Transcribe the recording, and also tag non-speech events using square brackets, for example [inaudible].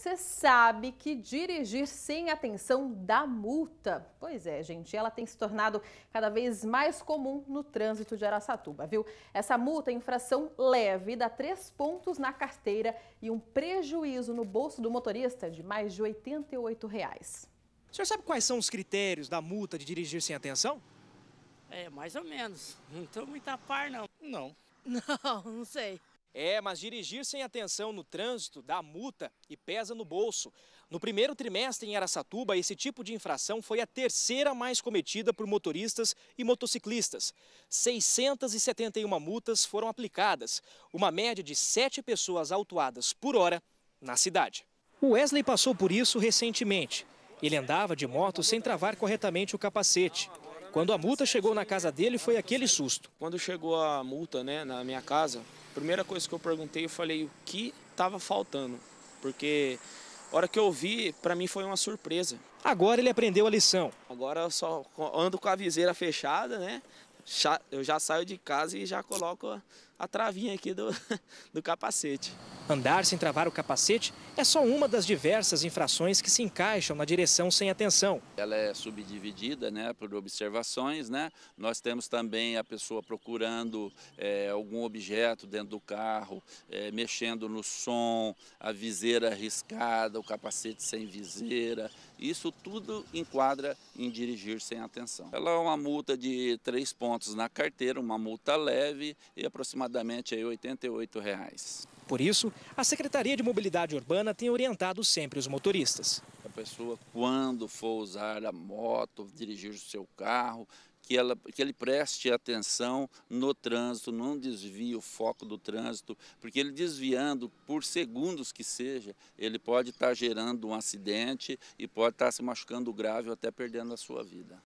você sabe que dirigir sem atenção dá multa. Pois é, gente, ela tem se tornado cada vez mais comum no trânsito de Araçatuba, viu? Essa multa é infração leve, dá três pontos na carteira e um prejuízo no bolso do motorista de mais de R$ 88. Reais. O senhor sabe quais são os critérios da multa de dirigir sem atenção? É, mais ou menos. Não estou muito a par, não. Não. [laughs] Não, não sei. É, mas dirigir sem atenção no trânsito dá multa e pesa no bolso. No primeiro trimestre em Aracatuba, esse tipo de infração foi a terceira mais cometida por motoristas e motociclistas. 671 multas foram aplicadas, uma média de 7 pessoas autuadas por hora na cidade. O Wesley passou por isso recentemente. Ele andava de moto sem travar corretamente o capacete. Quando a multa chegou na casa dele, foi aquele susto. Quando chegou a multa né, na minha casa, Primeira coisa que eu perguntei, eu falei o que estava faltando, porque a hora que eu vi, para mim foi uma surpresa. Agora ele aprendeu a lição. Agora eu só ando com a viseira fechada, né? Eu já saio de casa e já coloco a travinha aqui do, [laughs] do capacete. Andar sem travar o capacete é só uma das diversas infrações que se encaixam na direção sem atenção. Ela é subdividida né, por observações. Né? Nós temos também a pessoa procurando é, algum objeto dentro do carro, é, mexendo no som, a viseira riscada, o capacete sem viseira. Isso tudo enquadra em dirigir sem atenção. Ela é uma multa de três pontos na carteira, uma multa leve e aproximadamente R$ 88. Reais. Por isso, a Secretaria de Mobilidade Urbana tem orientado sempre os motoristas. A pessoa, quando for usar a moto, dirigir o seu carro, que, ela, que ele preste atenção no trânsito, não desvie o foco do trânsito, porque ele desviando por segundos que seja, ele pode estar gerando um acidente e pode estar se machucando grave ou até perdendo a sua vida.